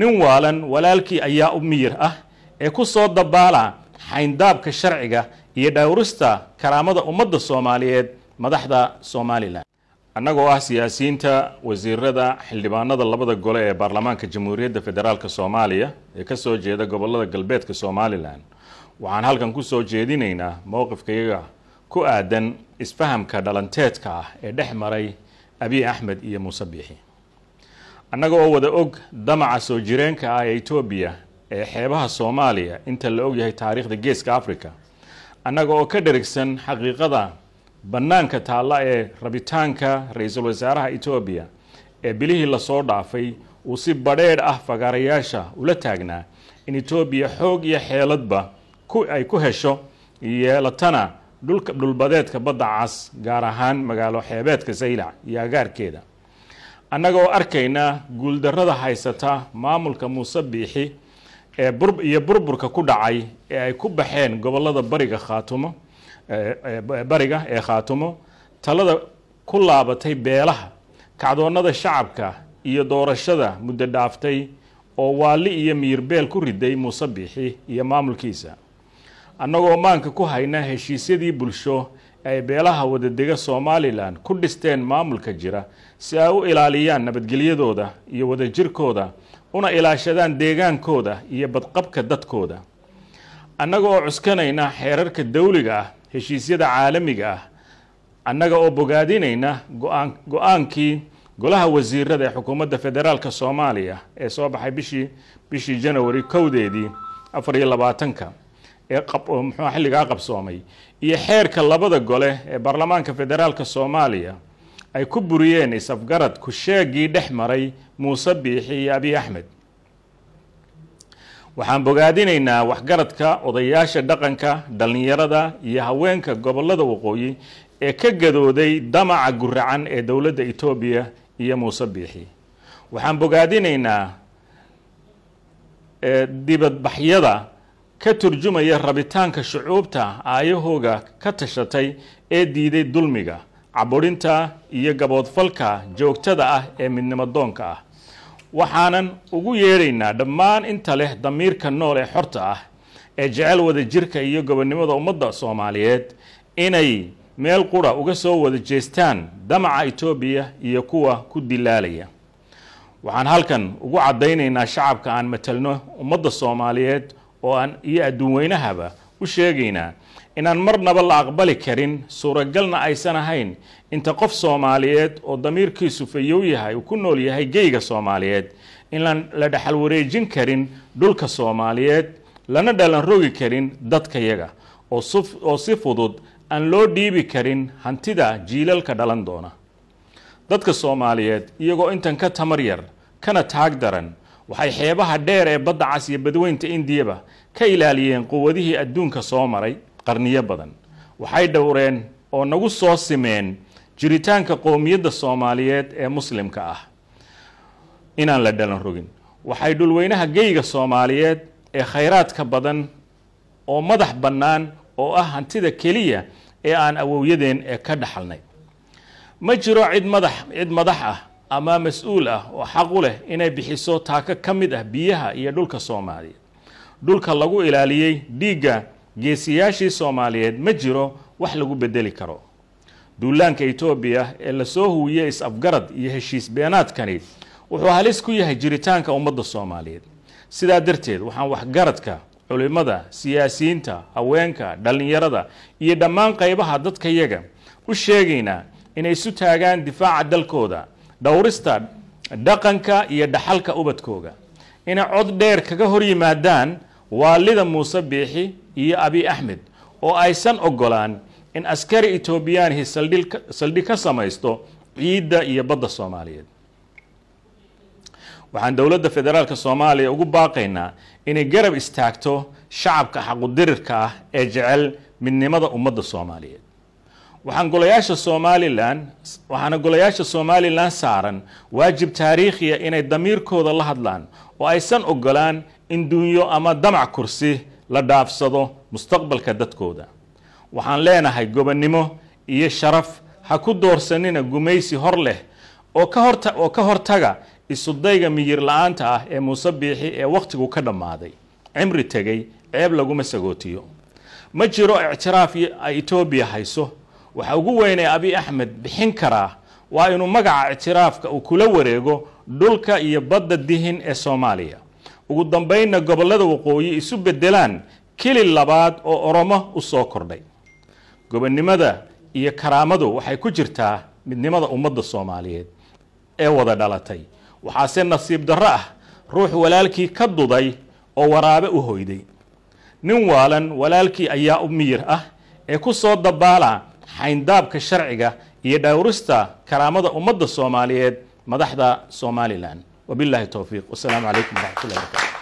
nin waalan walaalkii ayaa u miyir ah ee ku soo dabaala xayndaabka sharciga iyo dhowrista karaamada ummadda soomaaliyeed madaxda somalilan annagoo ah siyaasiyiinta wasiirada xildhibaanada labada gole ee baarlamaanka jamhuuriyadda federaalk soomaaliya ee kasoo jeeda gobolada galbeedka somalilan waxaan halkan kusoo jeedinaynaa mowqifkayaga ku aadan isfahamka dhalanteedka ah ee dhex maray abiy axmed iyo muuse biixi annaga oo wada og damaca soo jireenka ah ee etoobiya ee xeebaha soomaaliya inta la ogyahay taariikhda geeska africa annaga oo ka dherigsan xaqiiqada bannaanka taalla ee rabitaanka ra-iisul wasaaraha etoobiya ee bilihii lasoo dhaafay uu si badheedh ah fagaarayaasha ula taagnaa in etoobiya xoog iyo xeeladba ay ku hesho yeelatana dhulbadeedka badda cas gaar ahaan magaalo xeebeedka saylac iyo agaarkeeda annagoo arkayna guuldarrada haysata maamulka muuse biixi ee iyo burburka ku dhacay ee ay ku baxeen gobollada bariga khaatumo bariga ee khaatumo talada ku laabatay beelaha kacdoonnada shacabka iyo doorashada muddo dhaaftay oo waali iyo miyirbeel ku riday muuse biixi iyo maamulkiisa annagoo maanka ku hayna heshiisyadii bulsho ay beelaha wadadega somalilan ku dhisteen maamulka jira si ay u ilaaliyaan nabadgelyadooda iyo wadajirkooda una ilaashadaan deegaankooda iyo badqabka dadkooda annaga oo cuskanayna xeerarka dawliga ah heshiisyada caalamiga ah annaga oo bogaadinayna go-aankii golaha wasiirada ee xukuumadda federaalk soomaaliya ee soo baxay bishii bishii janawari kowdeedii afar iyo labaatanka ee muxua ah, xilligaa qabsoomay iyo xeerka labada gole ee baarlamaanka federaalk soomaaliya ay ku buriyeen isafgarad ku-sheegii dhex maray muuse biixi iyo abiy axmed waxaan bogaadinaynaa waxgaradka odayaasha dhaqanka dhallinyarada iyo haweenka gobollada waqooyi ee ka gadooday damaca guracan ee dowladda etoobiya iyo muuse biixi waxaan bogaadinaynaa dibadbaxyada ka turjumaya rabitaanka shucuubta aayahooga ka tashatay ee diiday dulmiga caburinta iyo gaboodfalka joogtada ah ee midnimadoonka ah waxaanan ugu yeedhaynaa dhammaan inta leh damiirka nool ee xorta ah ee jecel wada jirka iyo gobonnimada ummadda soomaaliyeed inay meel qura uga soo wada jeestaan damaca etoobiya iyo kuwa ku dilaalaya waxaan halkan ugu caddaynaynaa shacabka aan matalno ummadda soomaaliyeed oo aan iyo adduun weynahaba u sheegaynaa inaan marnaba la aqbali karin suuragalna aysan ahayn inta qof soomaaliyeed oo damiirkiisu fayow yahay uu ku nool yahay geyga soomaaliyeed inaan la dhexal wareejin karin dhulka soomaaliyeed lana dhalan rogi karin dadkayaga oo si fudud aan loo dhiibi karin hantida jiilalka dhalan doona dadka soomaaliyeed iyagoo intan ka tamar yar kana taag daran waxay xeebaha dheer ee badda cas iyo badweynta indiyaba ka ilaaliyeen quwadihii adduunka soo maray qarniyo badan waxay dhowreen oo nagu soo simeen jiritaanka qowmiyadda soomaaliyeed ee muslimka ah inaan la dhalan rogin waxay dhulweynaha geyga soomaaliyeed ee khayraadka badan oo madax bannaan oo ah hantida keliya ee aan awowyadeen ee ka dhaxalnay ma jiro cid madax cid madax ah ama mas-uul ah oo xaqu leh inay bixiso taako ka mid ah biyaha iyo dhulka soomaaliyeed dhulka lagu ilaaliyey dhiigga geesiyaashii soomaaliyeed ma jiro wax lagu bedeli karo duulaanka etoobiya ee lasoo huwiyey is-afgarad iyo heshiis beenaadkani wuxuu halis ku yahay jiritaanka ummadda soomaaliyeed sidaa darteed waxaan waxgaradka culimmada siyaasiyiinta haweenka dhallinyarada iyo dhammaan qaybaha dadkayaga u sheegaynaa inay isu taagaan difaaca dalkooda dhowrista dhaqanka iyo dhaxalka ubadkooga inay cod dheer kaga hor yimaadaan waalida muuse biixi iyo abi axmed oo aysan ogolaan in askari etoobiyaanihii saldhig ka samaysto ciidda iyo badda soomaaliyeed waxaan dowladda federaalk soomaaliya ugu baaqaynaa inay garab istaagto shacabka xaqudirirka ah ee jecel midnimada ummadda soomaaliyeed waxaan golayaasha somalilan waxaana golayaasha somalilan saaran waajib taariikhiya inay damiirkooda la hadlaan oo aysan ogolaan in dunyo ama damac kursi la dhaafsado mustaqbalka dadkooda waxaan leenahay gobonnimo iyo sharaf ha ku doorsanina gumaysi hor leh oo ka hortaga isudayga miyir la-aanta ah ee muuse biixi ee wakhtigu ka dhammaaday cimri tegay ceeb laguma sagootiyo ma jiro ictiraaf ay etoobiya hayso waxa ugu weynee abi axmed bixin karaa waa inuu magaca ictiraafka uu kula wareego dhulka iyo badda dihin ee soomaaliya ugu dambeynna gobollada waqooyi isu beddelaan keli labaad oo oromo u soo kordhay gobonnimada iyo karaamadu waxay ku jirtaa midnimada ummadda soomaaliyeed ee wada dhalatay waxaase nasiib darro ah ruux walaalkii ka duday oo waraabe u hoyday nin waalan walaalkii ayaa u miyir ah ee ku soo dabaala xayndaabka sharciga iyo dhaawrista karaamada ummadda soomaaliyeed madaxda somalilan wabillahi towfiiq wasalaamu calaykum waraxmatullahi barakatu